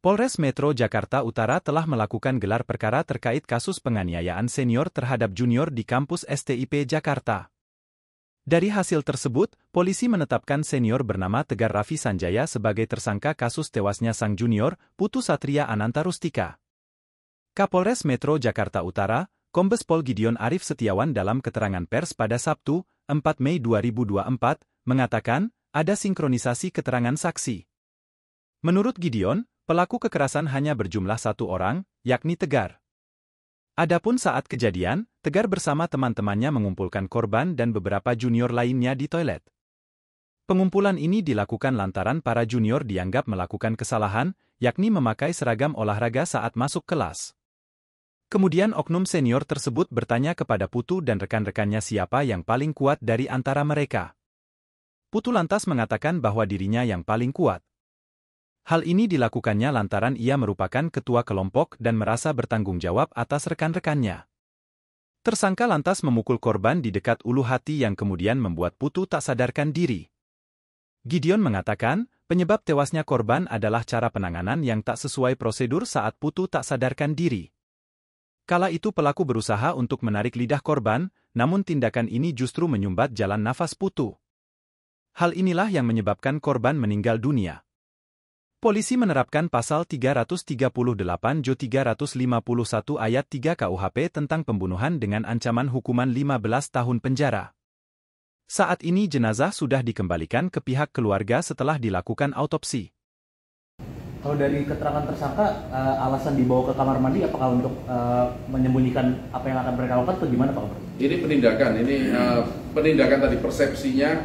Polres Metro Jakarta Utara telah melakukan gelar perkara terkait kasus penganiayaan senior terhadap junior di kampus STIP Jakarta. Dari hasil tersebut, polisi menetapkan senior bernama Tegar Raffi Sanjaya sebagai tersangka kasus tewasnya sang junior, Putu Satria Ananta Rustika. Kapolres Metro Jakarta Utara, Kombes Pol Gideon Arif Setiawan dalam keterangan pers pada Sabtu, 4 Mei 2024, mengatakan, ada sinkronisasi keterangan saksi. Menurut Gideon, Pelaku kekerasan hanya berjumlah satu orang, yakni Tegar. Adapun saat kejadian, Tegar bersama teman-temannya mengumpulkan korban dan beberapa junior lainnya di toilet. Pengumpulan ini dilakukan lantaran para junior dianggap melakukan kesalahan, yakni memakai seragam olahraga saat masuk kelas. Kemudian oknum senior tersebut bertanya kepada Putu dan rekan-rekannya siapa yang paling kuat dari antara mereka. Putu lantas mengatakan bahwa dirinya yang paling kuat. Hal ini dilakukannya lantaran ia merupakan ketua kelompok dan merasa bertanggung jawab atas rekan-rekannya. Tersangka lantas memukul korban di dekat ulu hati yang kemudian membuat Putu tak sadarkan diri. Gideon mengatakan, penyebab tewasnya korban adalah cara penanganan yang tak sesuai prosedur saat Putu tak sadarkan diri. Kala itu pelaku berusaha untuk menarik lidah korban, namun tindakan ini justru menyumbat jalan nafas Putu. Hal inilah yang menyebabkan korban meninggal dunia. Polisi menerapkan pasal 338 Jo 351 ayat 3 KUHP tentang pembunuhan dengan ancaman hukuman 15 tahun penjara. Saat ini jenazah sudah dikembalikan ke pihak keluarga setelah dilakukan autopsi. Kalau dari keterangan tersangka, eh, alasan dibawa ke kamar mandi apakah untuk eh, menyembunyikan apa yang akan mereka lakukan atau gimana Pak? Ini penindakan, ini eh, penindakan tadi persepsinya,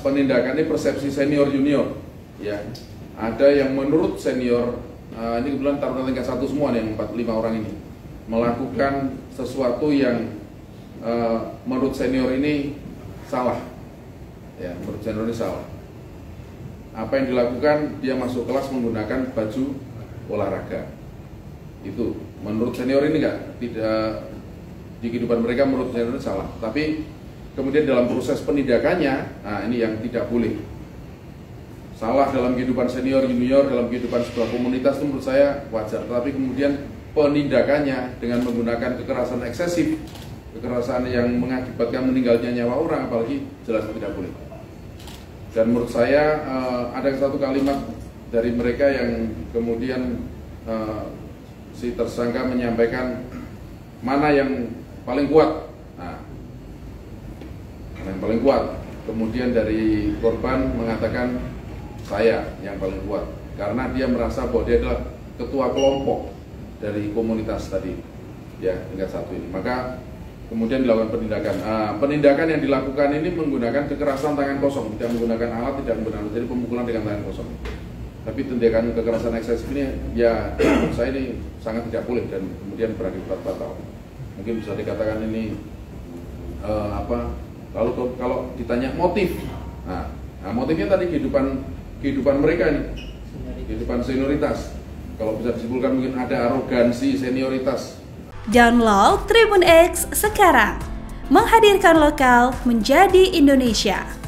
penindakan ini persepsi senior-junior ya ada yang menurut senior uh, ini kebetulan taruna tingkat satu semua nih yang lima orang ini melakukan sesuatu yang uh, menurut senior ini salah ya menurut senior ini salah apa yang dilakukan dia masuk kelas menggunakan baju olahraga itu menurut senior ini enggak tidak di kehidupan mereka menurut senior ini salah tapi kemudian dalam proses penindakannya nah ini yang tidak boleh salah dalam kehidupan senior junior dalam kehidupan sebuah komunitas itu menurut saya wajar tapi kemudian penindakannya dengan menggunakan kekerasan eksesif kekerasan yang mengakibatkan meninggalnya nyawa orang apalagi jelas tidak boleh dan menurut saya eh, ada satu kalimat dari mereka yang kemudian eh, si tersangka menyampaikan mana yang paling kuat nah, yang paling kuat kemudian dari korban mengatakan saya yang paling kuat karena dia merasa bahwa dia adalah ketua kelompok dari komunitas tadi ya tingkat satu ini maka kemudian dilakukan penindakan uh, penindakan yang dilakukan ini menggunakan kekerasan tangan kosong tidak menggunakan alat tidak menggunakan jadi pemukulan dengan tangan kosong tapi tindakan kekerasan eksesif ini ya saya ini sangat tidak boleh dan kemudian berakibat fatal mungkin bisa dikatakan ini uh, apa kalau kalau ditanya motif nah, nah motifnya tadi kehidupan kehidupan mereka nih kehidupan senioritas kalau bisa disimpulkan mungkin ada arogansi senioritas download Tribun X sekarang menghadirkan lokal menjadi Indonesia